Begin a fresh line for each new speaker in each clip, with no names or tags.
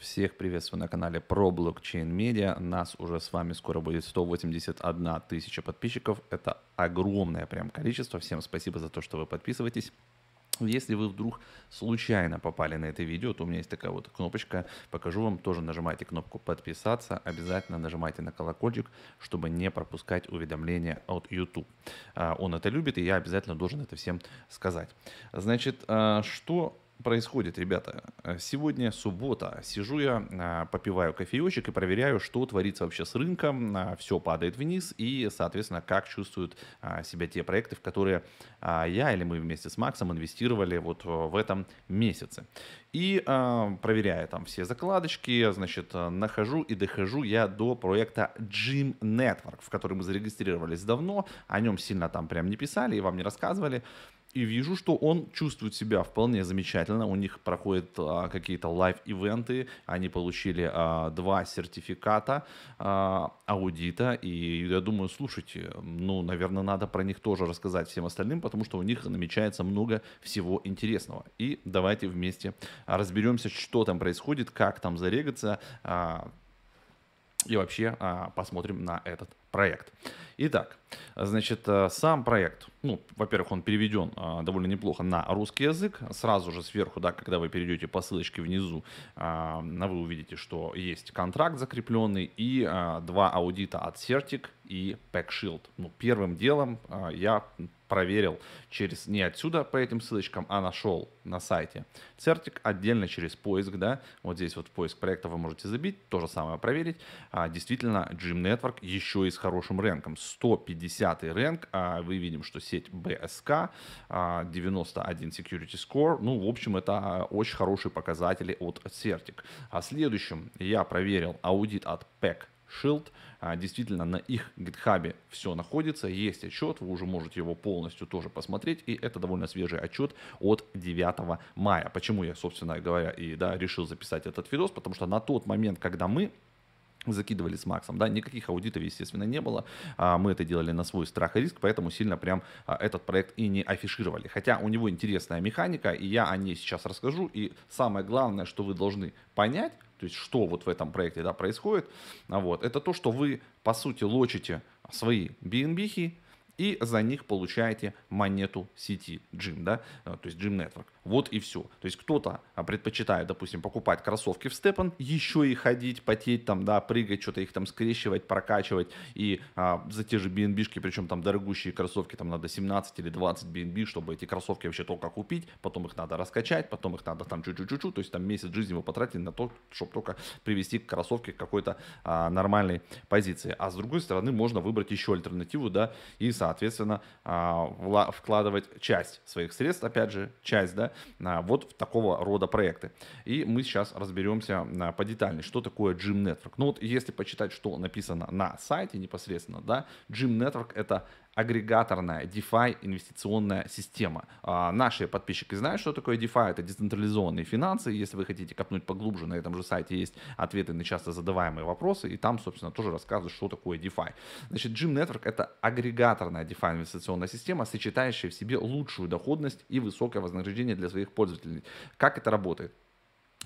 Всех приветствую на канале про блокчейн медиа. Нас уже с вами скоро будет 181 тысяча подписчиков. Это огромное прям количество. Всем спасибо за то, что вы подписываетесь. Если вы вдруг случайно попали на это видео, то у меня есть такая вот кнопочка, покажу вам, тоже нажимайте кнопку подписаться, обязательно нажимайте на колокольчик, чтобы не пропускать уведомления от YouTube. А, он это любит, и я обязательно должен это всем сказать. Значит, а, что происходит, ребята? Э, сегодня суббота. Сижу я, а, попиваю кофеечек и проверяю, что творится вообще с рынком. А, все падает вниз и, соответственно, как чувствуют а, себя те проекты, в которые я или мы вместе с Максом инвестировали вот э, в этом месяце. И проверяя там все закладочки, значит, э, нахожу и дохожу я до проекта Gym Network, в который мы зарегистрировались давно. О нем сильно там прям не писали и вам не рассказывали и вижу, что он чувствует себя вполне замечательно. У них проходят а, какие-то лайв-ивенты. Они получили а, два сертификата а, аудита. И я думаю, слушайте, ну, наверное, надо про них тоже рассказать всем остальным, потому что у них намечается много всего интересного. И давайте вместе разберемся, что там происходит, как там зарегаться. А, и вообще а, посмотрим на этот проект. Итак, значит, э, сам проект, ну, во-первых, он переведен а, довольно неплохо на русский язык. Сразу же сверху, да, когда вы перейдете по ссылочке внизу, а, вы увидите, что есть контракт закрепленный и а, два аудита от Certic и PackShield. Ну, первым делом я проверил через не отсюда по этим ссылочкам, а нашел на сайте Цертик отдельно через поиск, да, вот здесь вот поиск проекта вы можете забить, то же самое проверить. А, действительно, Gym Network еще и с хорошим рэнком, 150 рэнк, а, вы видим, что сеть BSK, а, 91 security score, ну, в общем, это а, очень хорошие показатели от Цертик. А следующим я проверил аудит от PEC Shield. А, действительно, на их гитхабе все находится, есть отчет, вы уже можете его полностью тоже посмотреть, и это довольно свежий отчет от 9 мая. Почему я, собственно говоря, и да, решил записать этот видос, потому что на тот момент, когда мы закидывали с Максом, да, никаких аудитов, естественно, не было, а, мы это делали на свой страх и риск, поэтому сильно прям а, этот проект и не афишировали, хотя у него интересная механика, и я о ней сейчас расскажу, и самое главное, что вы должны понять, то есть что вот в этом проекте да, происходит, а вот, это то, что вы, по сути, лочите свои BNB, и за них получаете монету сети Джим, да, э, то есть Джим Network. Вот и все. То есть кто-то а, предпочитает, допустим, покупать кроссовки в Степан, еще и ходить, потеть там, да, прыгать, что-то их там скрещивать, прокачивать. И а, за те же BNB-шки, причем там дорогущие кроссовки, там надо 17 или 20 BNB, чтобы эти кроссовки вообще только купить, потом их надо раскачать, потом их надо там чуть-чуть-чуть, то есть там месяц жизни вы потратили на то, чтобы только привести к кроссовке к какой-то а, нормальной позиции. А с другой стороны, можно выбрать еще альтернативу, да, и, соответственно, а, вкладывать часть своих средств, опять же, часть, да, а, вот в такого рода проекты. И мы сейчас разберемся а, по детальнее, что такое Gym Network. Ну вот если почитать, что написано на сайте непосредственно, да, Gym Network это агрегаторная DeFi инвестиционная система. А, наши подписчики знают, что такое DeFi. Это децентрализованные финансы. Если вы хотите копнуть поглубже, на этом же сайте есть ответы на часто задаваемые вопросы. И там, собственно, тоже рассказывают, что такое DeFi. Значит, Jim Network — это агрегаторная DeFi инвестиционная система, сочетающая в себе лучшую доходность и высокое вознаграждение для своих пользователей. Как это работает?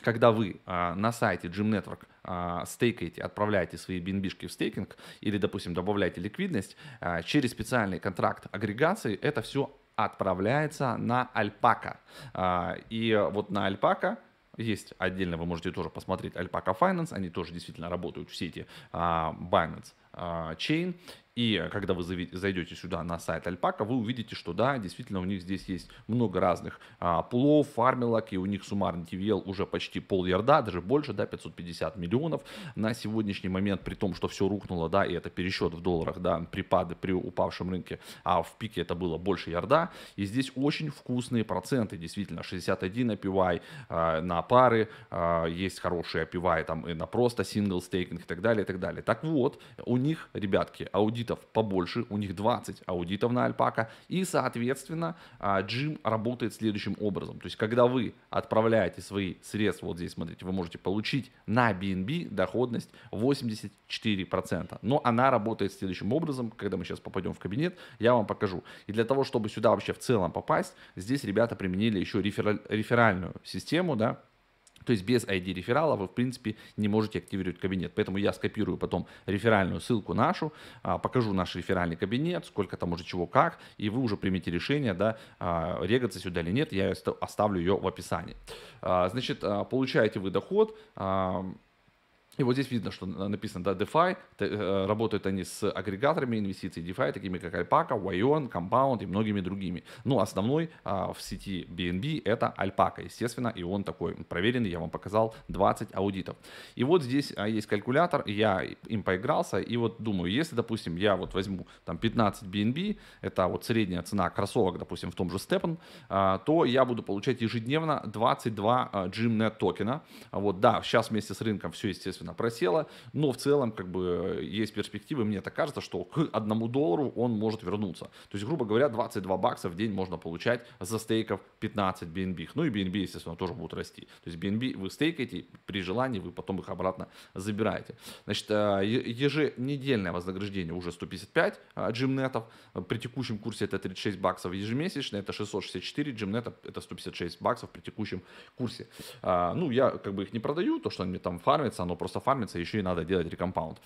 когда вы а, на сайте Gym Network а, стейкаете, отправляете свои бинбишки в стейкинг или, допустим, добавляете ликвидность, а, через специальный контракт агрегации это все отправляется на Альпака. А, и вот на Альпака есть отдельно, вы можете тоже посмотреть Альпака Finance, они тоже действительно работают в сети а, Binance а, Chain, и э, когда вы зайдете сюда на сайт Альпака, вы увидите, что да, действительно у них здесь есть много разных а, пулов, фармилок, и у них суммарный TVL уже почти пол ярда, даже больше, да, 550 миллионов на сегодняшний момент, при том, что все рухнуло, да, и это пересчет в долларах, да, припады при упавшем рынке, а в пике это было больше ярда. И здесь очень вкусные проценты, действительно, 61 APY а, на пары, а, есть хорошие APY там и на просто сингл стейкинг и так далее, и так далее. Так вот, у них, ребятки, аудит аудитов побольше, у них 20 аудитов на Альпака, и, соответственно, а, Джим работает следующим образом. То есть, когда вы отправляете свои средства, вот здесь, смотрите, вы можете получить на BNB доходность 84%, но она работает следующим образом, когда мы сейчас попадем в кабинет, я вам покажу. И для того, чтобы сюда вообще в целом попасть, здесь ребята применили еще реферальную систему, да, то есть без ID реферала вы, в принципе, не можете активировать кабинет. Поэтому я скопирую потом реферальную ссылку нашу, а, покажу наш реферальный кабинет, сколько там уже чего как, и вы уже примете решение, да, а, регаться сюда или нет, я оставлю ее в описании. А, значит, получаете вы доход, и вот здесь видно, что написано, да, DeFi, э, работают они с агрегаторами инвестиций DeFi, такими как Alpaca, Wayon, Compound и многими другими. Ну, основной а, в сети BNB это Alpaca, естественно, и он такой проверенный, я вам показал 20 аудитов. И вот здесь а, есть калькулятор, я им поигрался, и вот думаю, если, допустим, я вот возьму там 15 BNB, это вот средняя цена кроссовок, допустим, в том же Steppen, а, то я буду получать ежедневно 22 а, GymNet токена. Вот, да, сейчас вместе с рынком все, естественно, существенно просела, но в целом как бы есть перспективы, мне так кажется, что к одному доллару он может вернуться. То есть, грубо говоря, 22 бакса в день можно получать за стейков 15 BNB. Ну и BNB, естественно, тоже будут расти. То есть BNB вы стейкаете, при желании вы потом их обратно забираете. Значит, э, еженедельное вознаграждение уже 155 э, джимнетов, при текущем курсе это 36 баксов ежемесячно, это 664 джимнета, это 156 баксов при текущем курсе. Э, ну, я как бы их не продаю, то, что они там фармятся, оно просто просто фармиться, еще и надо делать рекомпаунд.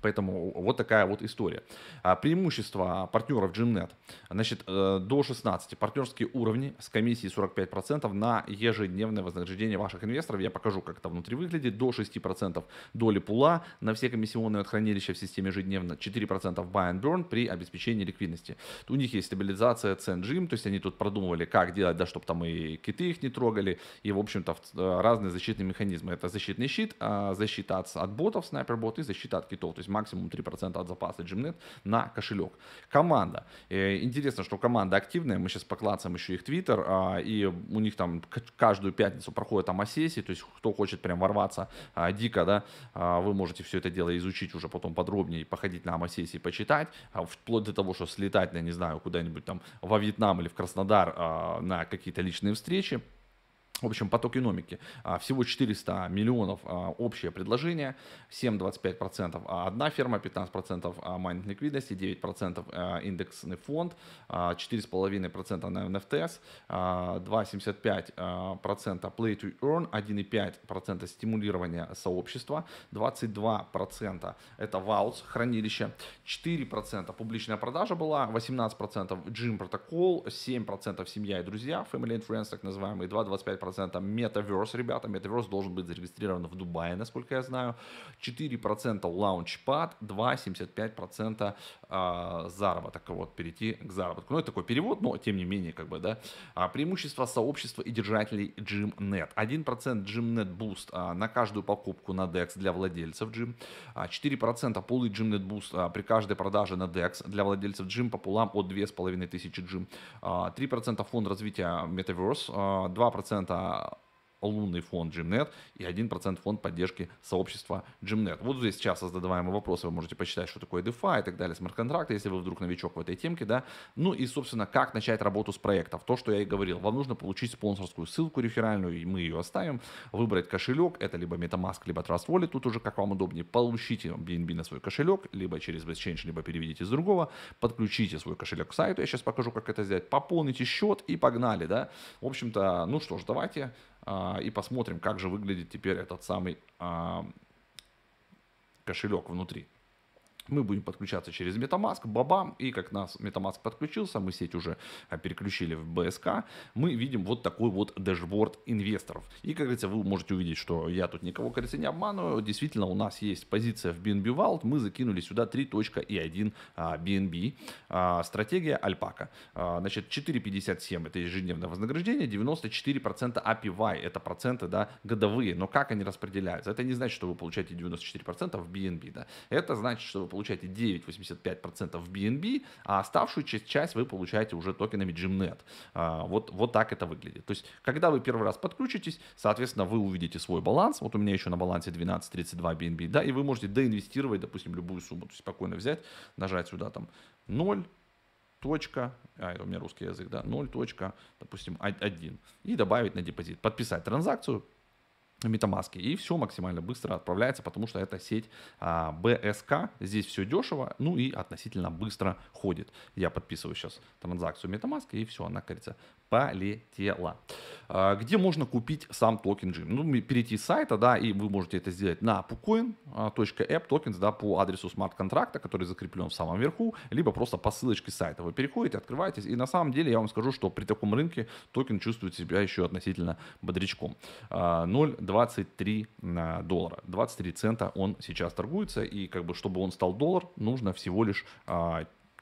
Поэтому вот такая вот история. А, преимущество партнеров GymNet. Значит, э, до 16 партнерские уровни с комиссией 45% на ежедневное вознаграждение ваших инвесторов. Я покажу, как это внутри выглядит. До 6% доли пула на все комиссионные от хранилища в системе ежедневно. 4% buy and burn при обеспечении ликвидности. У них есть стабилизация цен Джим, то есть они тут продумывали, как делать, да, чтобы там и киты их не трогали, и, в общем-то, э, разные защитные механизмы. Это защитный щит, а, защита от, от ботов, снайпер-бот и защита от китов. То есть максимум 3% от запаса Gymnet на кошелек. Команда. Э, интересно, что команда активная, мы сейчас поклацаем еще их твиттер, а, и у них там каждую пятницу проходят там сессии, то есть кто хочет прям ворваться а, дико, да, а, вы можете все это дело изучить уже потом подробнее, походить на сессии, почитать, вплоть до того, что слетать, я не знаю, куда-нибудь там во Вьетнам или в Краснодар на какие-то личные встречи. В общем, поток экономики. А, всего 400 миллионов а, общее предложение, 7,25% а, одна ферма, 15% майнинг ликвидности, 9% индексный фонд, 4,5% на nfts 2,75% play to earn, 1,5% стимулирования сообщества, 22% это ваус, хранилище, 4% публичная продажа была, 18% джим протокол, 7% семья и друзья, family and friends, так называемые, 2,25% 4% Metaverse, ребята. Metaverse должен быть зарегистрирован в Дубае, насколько я знаю. 4% Launchpad, 2,75% заработок. Вот, перейти к заработку. Ну, это такой перевод, но тем не менее, как бы, да. А, преимущество сообщества и держателей GymNet. 1% GymNet Boost а, на каждую покупку на DEX для владельцев Gym. 4% а, пулы GymNet Boost при каждой продаже на DEX для владельцев Gym по пулам от 2500 Gym. 3% фонд развития Metaverse, 2% tá лунный фонд Gymnet и 1% фонд поддержки сообщества Gymnet. Вот здесь сейчас задаваемые вопросы, вы можете посчитать, что такое DeFi и так далее, смарт-контракты, если вы вдруг новичок в этой темке, да. Ну и, собственно, как начать работу с проектов. То, что я и говорил, вам нужно получить спонсорскую ссылку реферальную, и мы ее оставим, выбрать кошелек, это либо MetaMask, либо Trust Wallet, тут уже как вам удобнее, получите BNB на свой кошелек, либо через BestChange, либо переведите с другого, подключите свой кошелек к сайту, я сейчас покажу, как это сделать, пополните счет и погнали, да. В общем-то, ну что ж, давайте а, и посмотрим, как же выглядит теперь этот самый а, кошелек внутри мы будем подключаться через Metamask, бабам, и как нас Metamask подключился, мы сеть уже а, переключили в BSK, мы видим вот такой вот дашборд инвесторов. И, как говорится, вы можете увидеть, что я тут никого, кажется, не обманываю, действительно у нас есть позиция в BNB Vault, мы закинули сюда 3.1 а, BNB, а, стратегия Альпака. Значит, 4.57 это ежедневное вознаграждение, 94% APY, это проценты, да, годовые, но как они распределяются? Это не значит, что вы получаете 94% в BNB, да, это значит, что вы получаете получаете 9,85% в BNB, а оставшую часть, часть вы получаете уже токенами Gymnet. А, вот, вот так это выглядит. То есть, когда вы первый раз подключитесь, соответственно, вы увидите свой баланс. Вот у меня еще на балансе 12.32 BNB, да, и вы можете доинвестировать, допустим, любую сумму. То есть, спокойно взять, нажать сюда там 0, точка, а это у меня русский язык, да, 0 допустим, 1, и добавить на депозит. Подписать транзакцию, MetaMask. И все максимально быстро отправляется, потому что это сеть а, BSK. Здесь все дешево, ну и относительно быстро ходит. Я подписываю сейчас транзакцию MetaMask, и все, она, кажется, полетела. А, где можно купить сам токен Джим? Ну, перейти с сайта, да, и вы можете это сделать на pucoin.app а, токенс, да, по адресу смарт-контракта, который закреплен в самом верху, либо просто по ссылочке сайта. Вы переходите, открываетесь, и на самом деле я вам скажу, что при таком рынке токен чувствует себя еще относительно бодрячком. 0,23 а, доллара, 23 цента он сейчас торгуется, и как бы чтобы он стал доллар, нужно всего лишь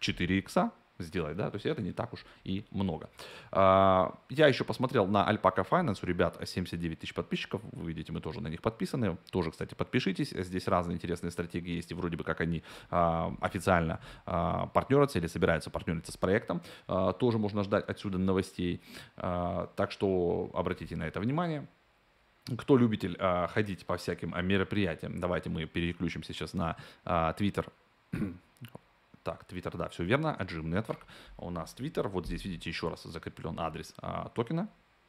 4 икса, сделать, да, то есть это не так уж и много. А, я еще посмотрел на Alpaca Finance, у ребят 79 тысяч подписчиков, вы видите, мы тоже на них подписаны, тоже, кстати, подпишитесь, здесь разные интересные стратегии есть, и вроде бы как они а, официально а, партнерятся или собираются партнериться с проектом, тоже можно ждать отсюда новостей, так что обратите на это внимание. Кто любитель ходить по всяким мероприятиям, давайте мы переключимся сейчас на а, Twitter. Так, Twitter, да, все верно. Agile Network. У нас Twitter. Вот здесь, видите, еще раз закреплен адрес а, токена.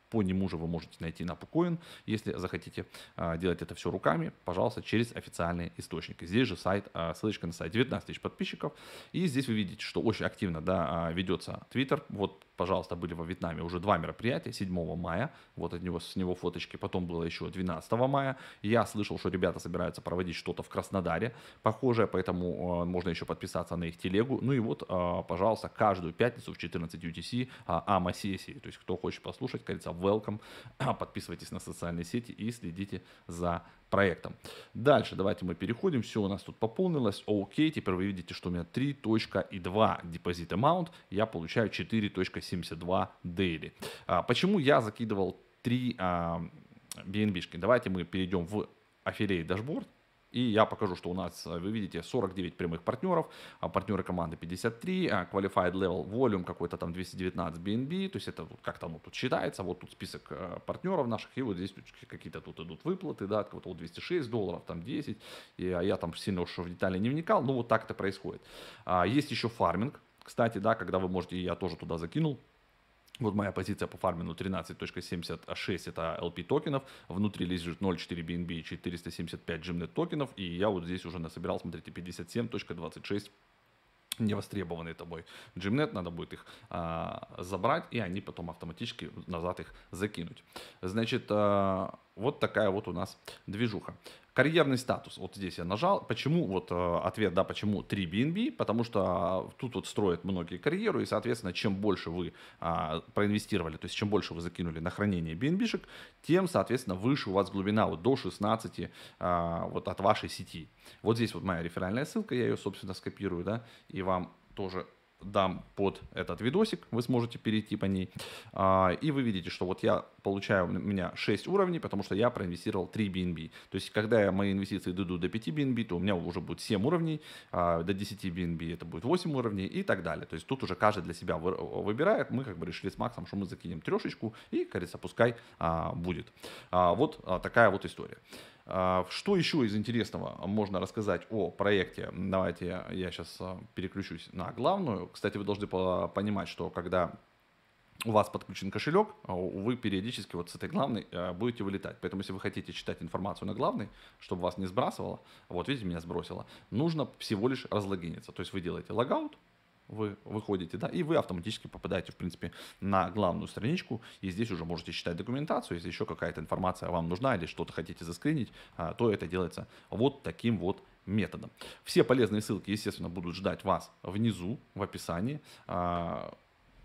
По нему же вы можете найти на Пукоин, Если захотите а, делать это все руками, пожалуйста, через официальные источники. Здесь же сайт, а, ссылочка на сайт 19 тысяч подписчиков. И здесь вы видите, что очень активно да, а, ведется Twitter. Вот пожалуйста, были во Вьетнаме уже два мероприятия, 7 мая, вот от него, с него фоточки, потом было еще 12 мая, я слышал, что ребята собираются проводить что-то в Краснодаре похожее, поэтому э, можно еще подписаться на их телегу, ну и вот, э, пожалуйста, каждую пятницу в 14 UTC э, АМА-сессии, то есть кто хочет послушать, кажется, welcome, подписывайтесь на социальные сети и следите за проектом. Дальше давайте мы переходим. Все у нас тут пополнилось. Окей, теперь вы видите, что у меня 3.2 депозит amount. Я получаю 4.72 daily. А, почему я закидывал 3 а, BNB? -шки? Давайте мы перейдем в Affiliate Dashboard. И я покажу, что у нас, э, вы видите, 49 прямых партнеров, а партнеры команды 53, а qualified level volume какой-то там 219 BNB, то есть это вот как-то оно тут считается, вот тут список э, партнеров наших, и вот здесь какие-то тут идут выплаты, да, от кого-то вот 206 долларов, там 10, и, а я там сильно уж в детали не вникал, но вот так это происходит. А, есть еще фарминг, кстати, да, когда вы можете, я тоже туда закинул, вот моя позиция по фармину 13.76 это LP токенов, внутри лежит 0.4 BNB и 475 Gmnet токенов, и я вот здесь уже насобирал, смотрите, 57.26 невостребованные тобой Gmnet, надо будет их а, забрать, и они потом автоматически назад их закинуть. Значит, а, вот такая вот у нас движуха. Карьерный статус. Вот здесь я нажал. Почему? Вот э, ответ, да, почему 3 BNB? Потому что э, тут вот строят многие карьеру, и, соответственно, чем больше вы а, проинвестировали, то есть чем больше вы закинули на хранение bnb тем, соответственно, выше у вас глубина, вот до 16 а, вот от вашей сети. Вот здесь вот моя реферальная ссылка, я ее, собственно, скопирую, да, и вам тоже дам под этот видосик, вы сможете перейти по ней, а, и вы видите, что вот я получаю, у меня 6 уровней, потому что я проинвестировал 3 BNB. То есть, когда я, мои инвестиции дойдут до 5 BNB, то у меня уже будет 7 уровней, а, до 10 BNB это будет 8 уровней и так далее. То есть, тут уже каждый для себя выбирает, мы как бы решили с Максом, что мы закинем трешечку, и, кажется, пускай а, будет. Вот такая вот история. А, что еще из интересного можно рассказать о проекте? Давайте я сейчас а, переключусь на главную. Кстати, вы должны понимать, что когда у вас подключен кошелек, а, вы периодически вот с этой главной будете вылетать. Поэтому, если вы хотите читать информацию на главной, чтобы вас не сбрасывало, вот видите, меня сбросило, нужно всего лишь разлогиниться. То есть вы делаете логаут, вы выходите, да, и вы автоматически попадаете, в принципе, на главную страничку, и здесь уже можете читать документацию, если еще какая-то информация вам нужна или что-то хотите заскринить, а, то это делается вот таким вот методом. Все полезные ссылки, естественно, будут ждать вас внизу в описании. А,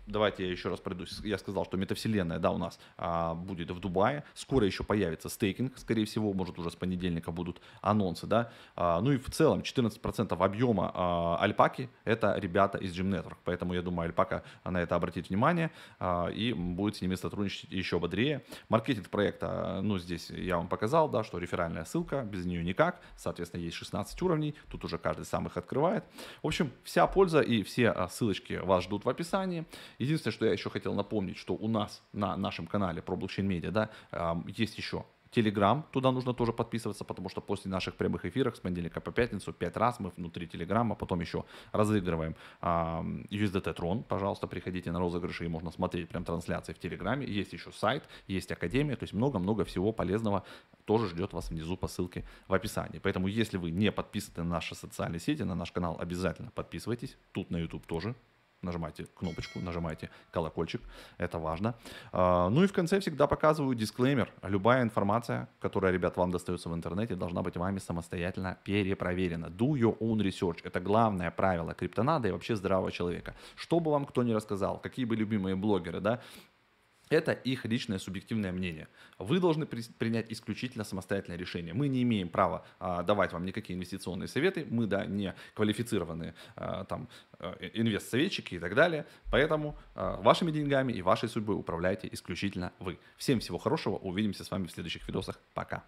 давайте я еще раз пройдусь. Я сказал, что метавселенная, да, у нас а, будет в Дубае. Скоро еще появится стейкинг, скорее всего, может уже с понедельника будут анонсы, да. А, ну и в целом 14% объема а, Альпаки это ребята из Gym Network, поэтому я думаю, Альпака на это обратит внимание а, и будет с ними сотрудничать еще бодрее. Маркетинг проекта, ну здесь я вам показал, да, что реферальная ссылка, без нее никак, соответственно, есть 16 уровней, тут уже каждый сам их открывает. В общем, вся польза и все а, ссылочки вас ждут в описании. Единственное, что я еще хотел напомнить, что у нас на нашем канале про блокчейн-медиа, да, есть еще Телеграм, туда нужно тоже подписываться, потому что после наших прямых эфиров с понедельника по пятницу пять раз мы внутри Телеграма, потом еще разыгрываем э, USDT Tron. Пожалуйста, приходите на розыгрыши и можно смотреть прям трансляции в Телеграме. Есть еще сайт, есть Академия, то есть много-много всего полезного тоже ждет вас внизу по ссылке в описании. Поэтому, если вы не подписаны на наши социальные сети, на наш канал, обязательно подписывайтесь. Тут на YouTube тоже нажимайте кнопочку, нажимайте колокольчик, это важно. А, ну и в конце всегда показываю дисклеймер. Любая информация, которая, ребят, вам достается в интернете, должна быть вами самостоятельно перепроверена. Do your own research. Это главное правило криптонада и вообще здравого человека. Что бы вам кто ни рассказал, какие бы любимые блогеры, да, это их личное субъективное мнение. Вы должны при, принять исключительно самостоятельное решение. Мы не имеем права а, давать вам никакие инвестиционные советы. Мы, да, не квалифицированные а, там э, инвестсоветчики и так далее. Поэтому а, вашими деньгами и вашей судьбой управляете исключительно вы. Всем всего хорошего. Увидимся с вами в следующих видосах. Пока.